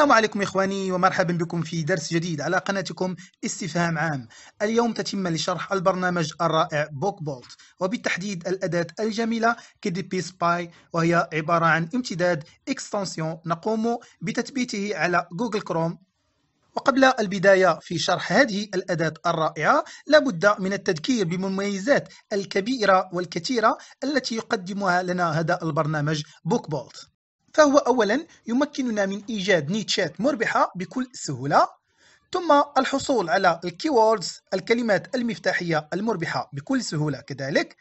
السلام عليكم إخواني ومرحبا بكم في درس جديد على قناتكم استفهام عام اليوم تتم لشرح البرنامج الرائع بوك بولت وبالتحديد الأداة الجميلة بي سباي وهي عبارة عن امتداد اكستنسيون نقوم بتثبيته على جوجل كروم وقبل البداية في شرح هذه الأداة الرائعة لابد من التذكير بالمميزات الكبيرة والكثيرة التي يقدمها لنا هذا البرنامج بوك بولت فهو أولا يمكننا من إيجاد نيتشات مربحة بكل سهولة ثم الحصول على الكيوردز الكلمات المفتاحية المربحة بكل سهولة كذلك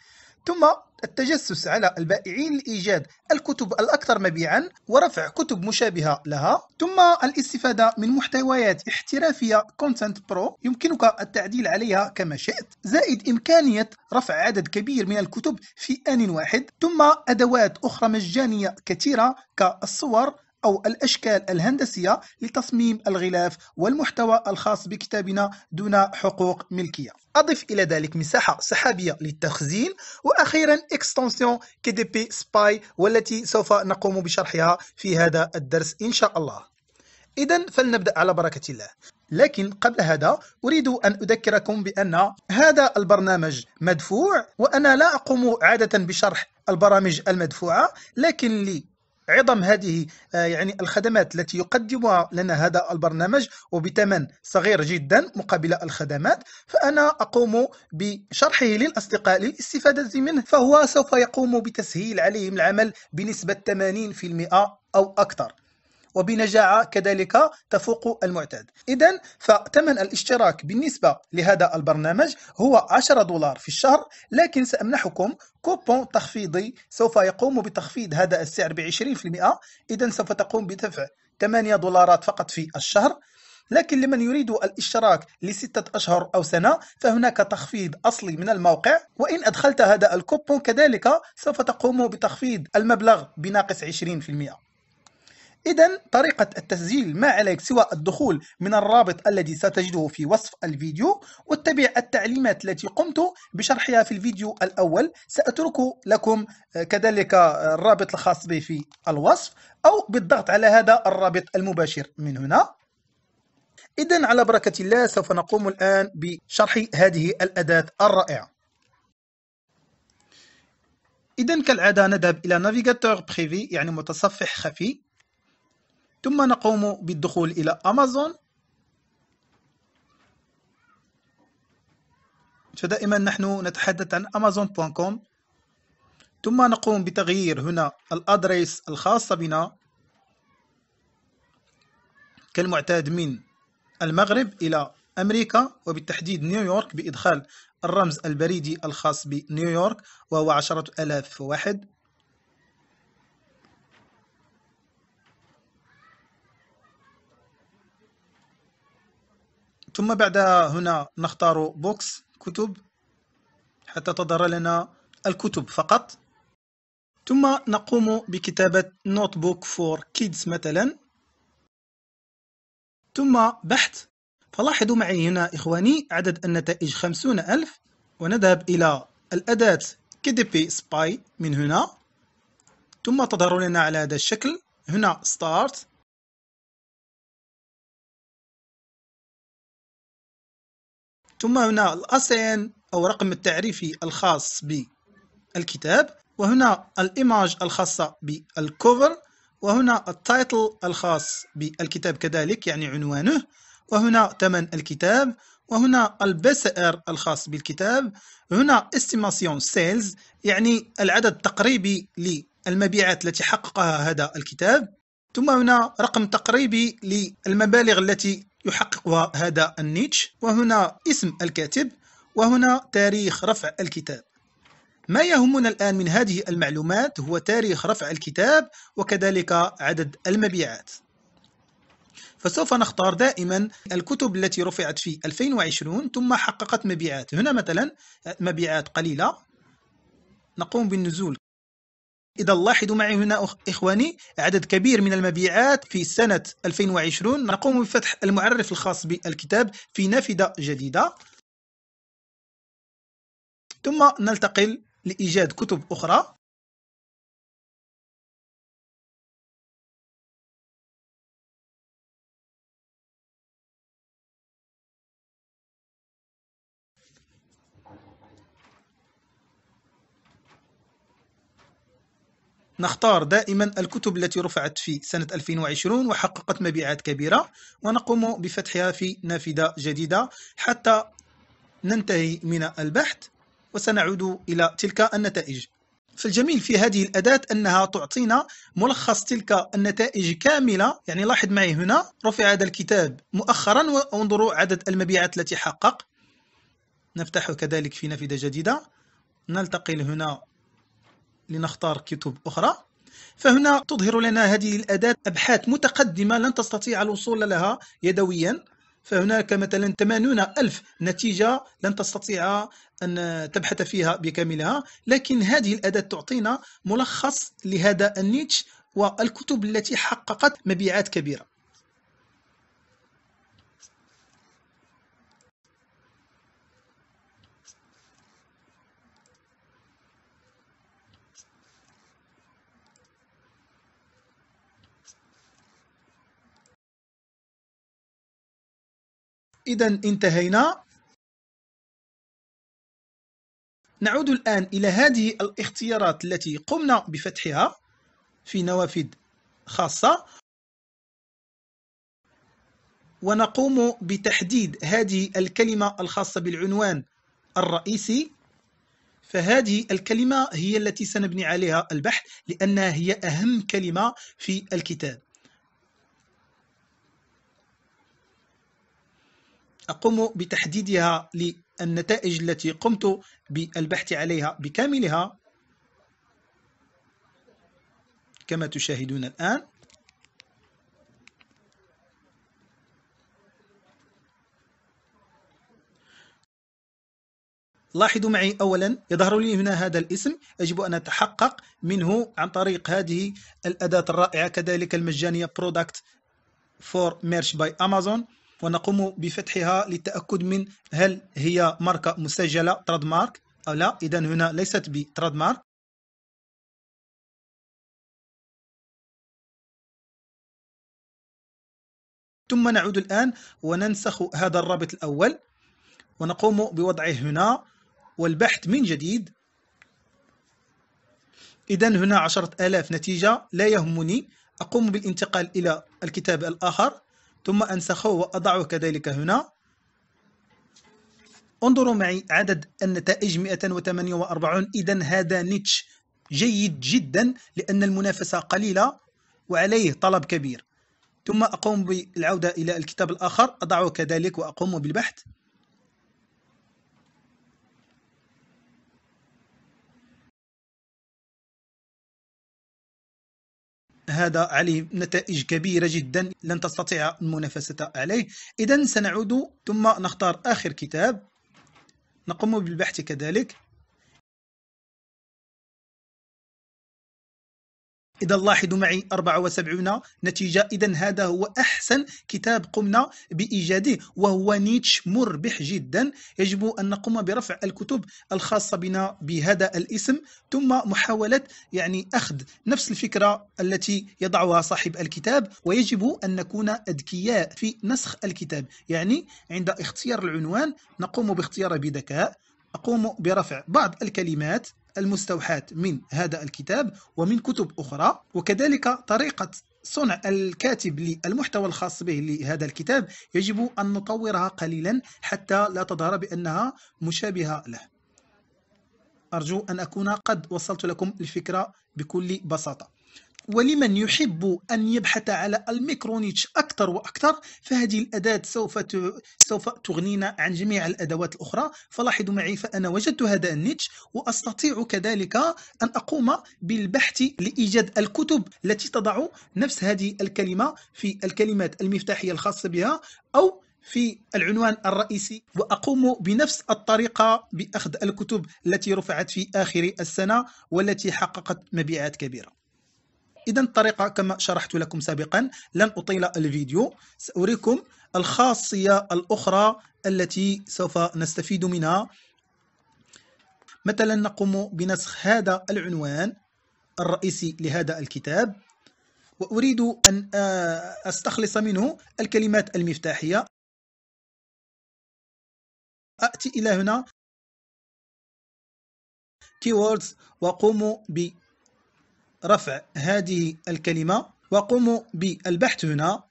ثم التجسس على البائعين لإيجاد الكتب الأكثر مبيعا ورفع كتب مشابهة لها ثم الاستفادة من محتويات احترافية كونتنت برو يمكنك التعديل عليها كما شئت زائد إمكانية رفع عدد كبير من الكتب في آن واحد ثم أدوات أخرى مجانية كثيرة كالصور أو الأشكال الهندسية لتصميم الغلاف والمحتوى الخاص بكتابنا دون حقوق ملكية أضف إلى ذلك مساحة سحابية للتخزين وأخيرا إكستنسيون كي دي بي سباي والتي سوف نقوم بشرحها في هذا الدرس إن شاء الله إذا فلنبدأ على بركة الله لكن قبل هذا أريد أن أذكركم بأن هذا البرنامج مدفوع وأنا لا أقوم عادة بشرح البرامج المدفوعة لكن لي عظم هذه آه، يعني الخدمات التي يقدمها لنا هذا البرنامج وبثمن صغير جدا مقابل الخدمات فأنا أقوم بشرحه للأصدقاء للاستفادة منه فهو سوف يقوم بتسهيل عليهم العمل بنسبة 80% أو أكثر وبنجاعة كذلك تفوق المعتاد إذا فثمن الاشتراك بالنسبة لهذا البرنامج هو 10 دولار في الشهر لكن سأمنحكم كوبون تخفيضي سوف يقوم بتخفيض هذا السعر ب 20% إذا سوف تقوم بدفع 8 دولارات فقط في الشهر لكن لمن يريد الاشتراك لستة أشهر أو سنة فهناك تخفيض أصلي من الموقع وإن أدخلت هذا الكوبون كذلك سوف تقوم بتخفيض المبلغ بناقص 20% إذا طريقة التسجيل ما عليك سوى الدخول من الرابط الذي ستجده في وصف الفيديو واتبع التعليمات التي قمت بشرحها في الفيديو الأول سأترك لكم آه، كذلك آه، الرابط الخاص به في الوصف أو بالضغط على هذا الرابط المباشر من هنا إذا على بركة الله سوف نقوم الآن بشرح هذه الأداة الرائعة إذا كالعادة نذهب إلى نافيغاتور بريفي يعني متصفح خفي ثم نقوم بالدخول إلى أمازون فدائما نحن نتحدث عن amazon.com ثم نقوم بتغيير هنا الأدريس الخاصة بنا كالمعتاد من المغرب إلى أمريكا وبالتحديد نيويورك بإدخال الرمز البريدي الخاص بنيويورك وهو 10001 ثم بعدها هنا نختار بوكس كتب حتى تظهر لنا الكتب فقط ثم نقوم بكتابة نوت بوك فور كيدز مثلا ثم بحث فلاحظوا معي هنا إخواني عدد النتائج خمسون ألف ونذهب إلى الأداة KDP Spy من هنا ثم تظهر لنا على هذا الشكل هنا start ثم هنا الاسين أو رقم التعريفي الخاص بالكتاب وهنا الإيماج الخاصة بالكوفر وهنا التايتل الخاص بالكتاب كذلك يعني عنوانه وهنا ثمن الكتاب وهنا البسر الخاص بالكتاب هنا استيماسيون سيلز يعني العدد التقريبي للمبيعات التي حققها هذا الكتاب ثم هنا رقم تقريبي للمبالغ التي يحقق هذا النيتش وهنا اسم الكاتب وهنا تاريخ رفع الكتاب ما يهمنا الآن من هذه المعلومات هو تاريخ رفع الكتاب وكذلك عدد المبيعات فسوف نختار دائما الكتب التي رفعت في 2020 ثم حققت مبيعات هنا مثلا مبيعات قليلة نقوم بالنزول إذا لاحظوا معي هنا إخواني عدد كبير من المبيعات في سنة 2020 نقوم بفتح المعرف الخاص بالكتاب في نافذة جديدة ثم نلتقل لإيجاد كتب أخرى نختار دائما الكتب التي رفعت في سنة 2020 وحققت مبيعات كبيرة ونقوم بفتحها في نافذة جديدة حتى ننتهي من البحث وسنعود إلى تلك النتائج فالجميل في هذه الأداة أنها تعطينا ملخص تلك النتائج كاملة يعني لاحظ معي هنا رفع هذا الكتاب مؤخرا وانظروا عدد المبيعات التي حقق نفتح كذلك في نافذة جديدة نلتقي هنا لنختار كتب أخرى فهنا تظهر لنا هذه الأداة أبحاث متقدمة لن تستطيع الوصول لها يدويا فهناك مثلا 80 ألف نتيجة لن تستطيع أن تبحث فيها بكاملها لكن هذه الأداة تعطينا ملخص لهذا النيتش والكتب التي حققت مبيعات كبيرة إذا انتهينا نعود الآن إلى هذه الاختيارات التي قمنا بفتحها في نوافذ خاصة ونقوم بتحديد هذه الكلمة الخاصة بالعنوان الرئيسي فهذه الكلمة هي التي سنبني عليها البحث لأنها هي أهم كلمة في الكتاب أقوم بتحديدها للنتائج التي قمت بالبحث عليها بكاملها كما تشاهدون الآن لاحظوا معي اولا يظهر لي هنا هذا الاسم يجب ان اتحقق منه عن طريق هذه الاداه الرائعه كذلك المجانيه برودكت فور ميرش باي امازون ونقوم بفتحها للتأكد من هل هي ماركة مسجلة تراد مارك أو لا إذا هنا ليست بتراد مارك ثم نعود الآن وننسخ هذا الرابط الأول ونقوم بوضعه هنا والبحث من جديد إذا هنا عشرة آلاف نتيجة لا يهمني أقوم بالانتقال إلى الكتاب الآخر ثم أنسخه وأضعه كذلك هنا انظروا معي عدد النتائج 148 إذا هذا نيتش جيد جدا لأن المنافسة قليلة وعليه طلب كبير ثم أقوم بالعودة إلى الكتاب الآخر أضعه كذلك وأقوم بالبحث هذا عليه نتائج كبيرة جدا لن تستطيع المنافسة عليه إذا سنعود ثم نختار آخر كتاب نقوم بالبحث كذلك إذا لاحظوا معي 74 نتيجة إذا هذا هو أحسن كتاب قمنا بإيجاده وهو نيتش مربح جدا يجب أن نقوم برفع الكتب الخاصة بنا بهذا الاسم ثم محاولة يعني أخذ نفس الفكرة التي يضعها صاحب الكتاب ويجب أن نكون أذكياء في نسخ الكتاب يعني عند اختيار العنوان نقوم باختياره بذكاء أقوم برفع بعض الكلمات المستوحاة من هذا الكتاب ومن كتب أخرى وكذلك طريقة صنع الكاتب للمحتوى الخاص به لهذا الكتاب يجب أن نطورها قليلا حتى لا تظهر بأنها مشابهة له أرجو أن أكون قد وصلت لكم الفكرة بكل بساطة ولمن يحب أن يبحث على الميكرونيتش أكثر وأكثر فهذه الأداة سوف سوف تغنينا عن جميع الأدوات الأخرى فلاحظوا معي فأنا وجدت هذا النيتش وأستطيع كذلك أن أقوم بالبحث لإيجاد الكتب التي تضع نفس هذه الكلمة في الكلمات المفتاحية الخاصة بها أو في العنوان الرئيسي وأقوم بنفس الطريقة بأخذ الكتب التي رفعت في آخر السنة والتي حققت مبيعات كبيرة إذا الطريقة كما شرحت لكم سابقا لن أطيل الفيديو سأريكم الخاصية الأخرى التي سوف نستفيد منها مثلا نقوم بنسخ هذا العنوان الرئيسي لهذا الكتاب وأريد أن آه، أستخلص منه الكلمات المفتاحية أتي إلى هنا keywords وقوم ب رفع هذه الكلمة وقوموا بالبحث هنا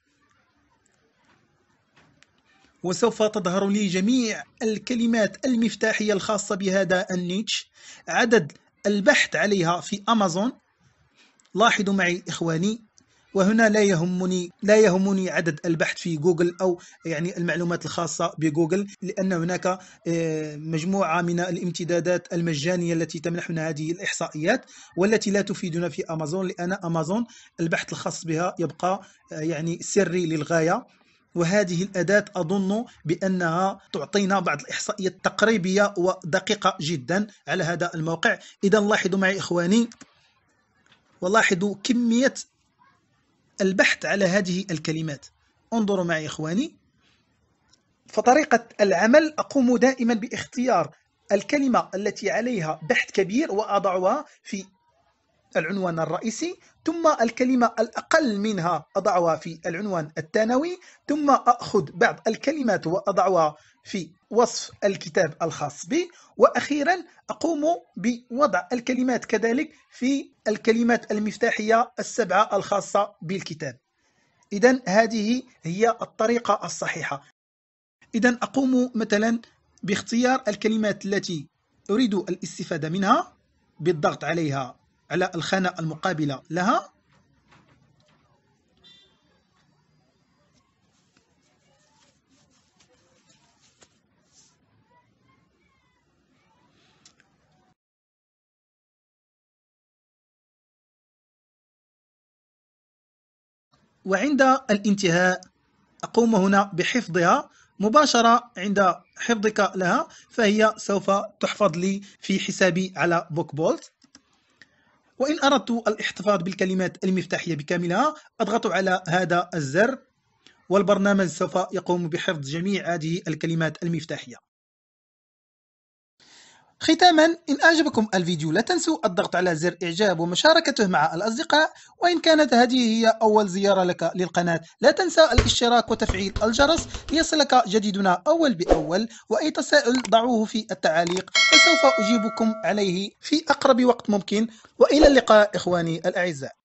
وسوف تظهر لي جميع الكلمات المفتاحية الخاصة بهذا النيتش عدد البحث عليها في أمازون لاحظوا معي إخواني وهنا لا يهمني لا يهمني عدد البحث في جوجل او يعني المعلومات الخاصه بجوجل لان هناك آه، مجموعه من الامتدادات المجانيه التي تمنحنا هذه الاحصائيات والتي لا تفيدنا في امازون لان امازون البحث الخاص بها يبقى آه، يعني سري للغايه وهذه الأداة أظن بأنها تعطينا بعض الإحصائيات التقريبية ودقيقة جدا على هذا الموقع إذا لاحظوا معي إخواني ولاحظوا كمية البحث على هذه الكلمات انظروا معي إخواني فطريقة العمل أقوم دائما باختيار الكلمة التي عليها بحث كبير وأضعها في العنوان الرئيسي ثم الكلمة الأقل منها أضعها في العنوان الثانوي ثم أخذ بعض الكلمات وأضعها في وصف الكتاب الخاص بي وأخيرا أقوم بوضع الكلمات كذلك في الكلمات المفتاحية السبعة الخاصة بالكتاب إذا هذه هي الطريقة الصحيحة إذا أقوم مثلا باختيار الكلمات التي أريد الاستفادة منها بالضغط عليها على الخانة المقابلة لها وعند الانتهاء أقوم هنا بحفظها مباشرة عند حفظك لها فهي سوف تحفظ لي في حسابي على فوكبولت وإن أردت الاحتفاظ بالكلمات المفتاحية بكاملها أضغط على هذا الزر والبرنامج سوف يقوم بحفظ جميع هذه الكلمات المفتاحية ختاما إن أعجبكم الفيديو لا تنسوا الضغط على زر إعجاب ومشاركته مع الأصدقاء وإن كانت هذه هي أول زيارة لك للقناة لا تنسى الاشتراك وتفعيل الجرس ليصلك جديدنا أول بأول وأي تساؤل ضعوه في التعاليق وسوف أجيبكم عليه في أقرب وقت ممكن وإلى اللقاء إخواني الأعزاء